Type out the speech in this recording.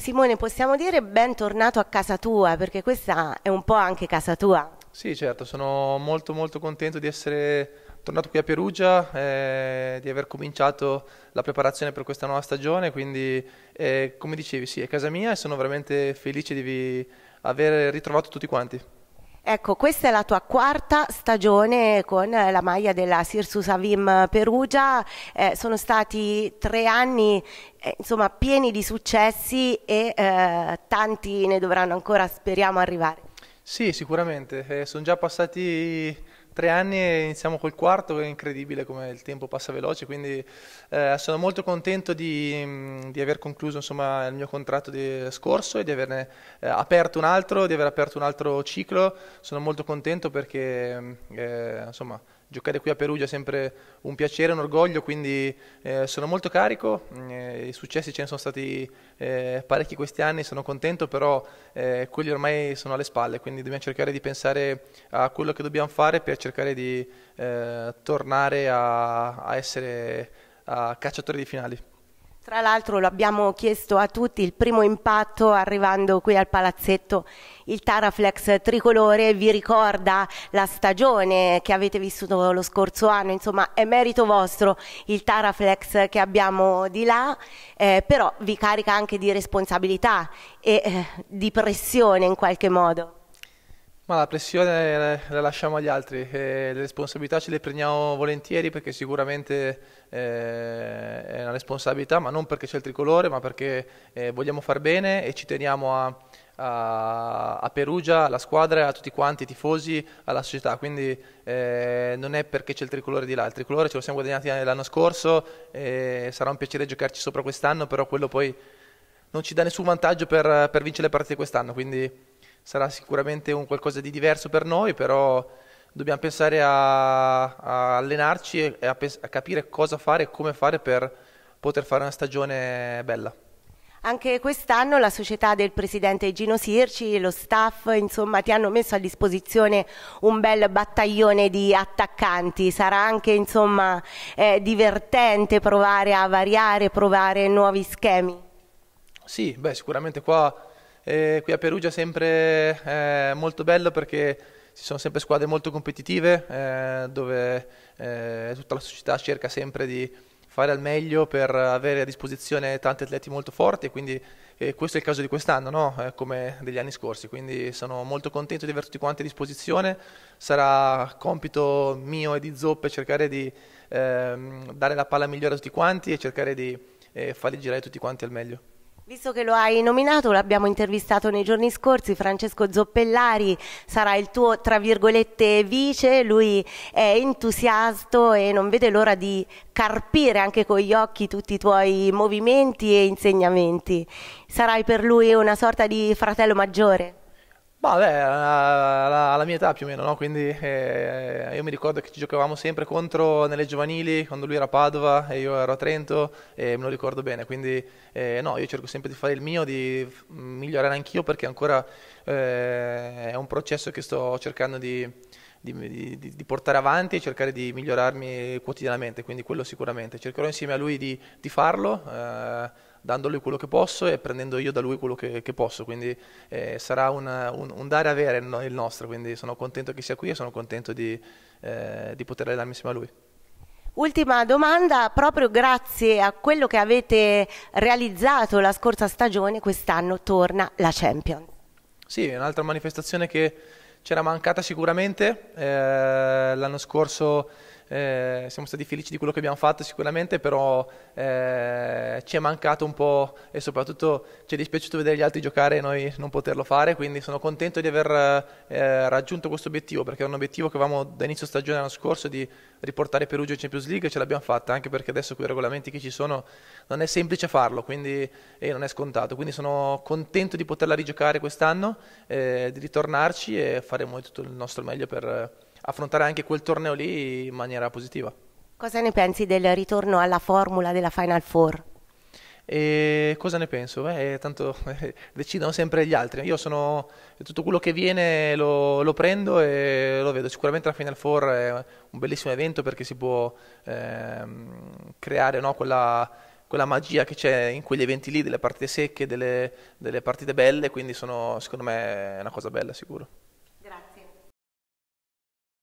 Simone, possiamo dire bentornato a casa tua, perché questa è un po' anche casa tua. Sì, certo, sono molto molto contento di essere tornato qui a Perugia, eh, di aver cominciato la preparazione per questa nuova stagione, quindi eh, come dicevi sì, è casa mia e sono veramente felice di aver ritrovato tutti quanti. Ecco, questa è la tua quarta stagione con eh, la maglia della Sirsus Avim Perugia, eh, sono stati tre anni eh, insomma, pieni di successi e eh, tanti ne dovranno ancora, speriamo, arrivare. Sì, sicuramente, eh, sono già passati tre anni e iniziamo col quarto, è incredibile come il tempo passa veloce, quindi eh, sono molto contento di, di aver concluso insomma, il mio contratto scorso e di averne eh, aperto un altro, di aver aperto un altro ciclo, sono molto contento perché eh, insomma, giocare qui a Perugia è sempre un piacere, un orgoglio, quindi eh, sono molto carico, mm, eh, i successi ce ne sono stati eh, parecchi questi anni, sono contento, però eh, quelli ormai sono alle spalle, quindi dobbiamo cercare di pensare a quello che dobbiamo fare per cercare di eh, tornare a, a essere a cacciatori di finali. Tra l'altro lo abbiamo chiesto a tutti, il primo impatto arrivando qui al palazzetto, il Taraflex tricolore vi ricorda la stagione che avete vissuto lo scorso anno, insomma è merito vostro il Taraflex che abbiamo di là, eh, però vi carica anche di responsabilità e eh, di pressione in qualche modo. Ma la pressione la lasciamo agli altri, eh, le responsabilità ce le prendiamo volentieri perché sicuramente eh, è una responsabilità, ma non perché c'è il tricolore, ma perché eh, vogliamo far bene e ci teniamo a, a, a, Perugia, alla squadra, a tutti quanti, i tifosi, alla società. Quindi eh, non è perché c'è il tricolore di là, il tricolore ce lo siamo guadagnati l'anno scorso, e sarà un piacere giocarci sopra quest'anno, però quello poi non ci dà nessun vantaggio per, per vincere le partite quest'anno. Quindi sarà sicuramente un qualcosa di diverso per noi, però dobbiamo pensare a, a allenarci e a, a capire cosa fare e come fare per poter fare una stagione bella. Anche quest'anno la società del presidente Gino Sirci, lo staff, insomma, ti hanno messo a disposizione un bel battaglione di attaccanti. Sarà anche, insomma, eh, divertente provare a variare, provare nuovi schemi. Sì, beh, sicuramente qua e qui a Perugia è sempre eh, molto bello perché ci sono sempre squadre molto competitive eh, dove eh, tutta la società cerca sempre di fare al meglio per avere a disposizione tanti atleti molto forti e quindi questo è il caso di quest'anno, no? Eh, come degli anni scorsi, quindi sono molto contento di aver tutti quanti a disposizione, sarà compito mio e di Zoppe cercare di ehm, dare la palla migliore a tutti quanti e cercare di eh, farli girare tutti quanti al meglio. Visto che lo hai nominato, l'abbiamo intervistato nei giorni scorsi, Francesco Zoppellari sarà il tuo, tra virgolette, vice, lui è entusiasto e non vede l'ora di carpire anche con gli occhi tutti i tuoi movimenti e insegnamenti. Sarai per lui una sorta di fratello maggiore? Vabbè, alla, mia età più o meno, no? Quindi eh, io mi ricordo che ci giocavamo sempre contro nelle giovanili, quando lui era a Padova e io ero a Trento, e me lo ricordo bene. Quindi eh, no, io cerco sempre di fare il mio, di mm, migliorare anch'io, perché ancora eh, è un processo che sto cercando di, di, di, di, portare avanti e cercare di migliorarmi quotidianamente, quindi quello sicuramente. Cercherò insieme a lui di, farlo eh, dandogli quello che posso e prendendo io da lui quello che, che posso, quindi eh, sarà una, un, un, dare a avere il nostro, quindi sono contento che sia qui e sono contento di, eh, di poter allenarmi insieme a lui. Ultima domanda, proprio grazie a quello che avete realizzato la scorsa stagione, quest'anno torna la Champions. Sì, è un'altra manifestazione che c'era mancata sicuramente, eh, l'anno scorso eh, siamo stati felici di quello che abbiamo fatto sicuramente, però eh, ci è mancato un po' e soprattutto ci è dispiaciuto vedere gli altri giocare e noi non poterlo fare, quindi sono contento di aver eh, raggiunto questo obiettivo, perché era un obiettivo che avevamo da inizio stagione l'anno scorso di riportare Perugia in Champions League e ce l'abbiamo fatta, anche perché adesso con i regolamenti che ci sono non è semplice farlo quindi, e non è scontato, quindi sono contento di poterla rigiocare quest'anno, eh, di ritornarci e faremo tutto il nostro meglio per affrontare anche quel torneo lì in maniera positiva. Cosa ne pensi del ritorno alla formula della Final Four? E cosa ne penso? Beh, eh, tanto eh, decidono sempre gli altri. Io sono eh, tutto quello che viene lo, lo, prendo e lo vedo. Sicuramente la Final Four è un bellissimo evento perché si può eh, creare no, quella, quella, magia che c'è in quegli eventi lì, delle partite secche, delle, delle partite belle. Quindi sono, secondo me è una cosa bella, sicuro.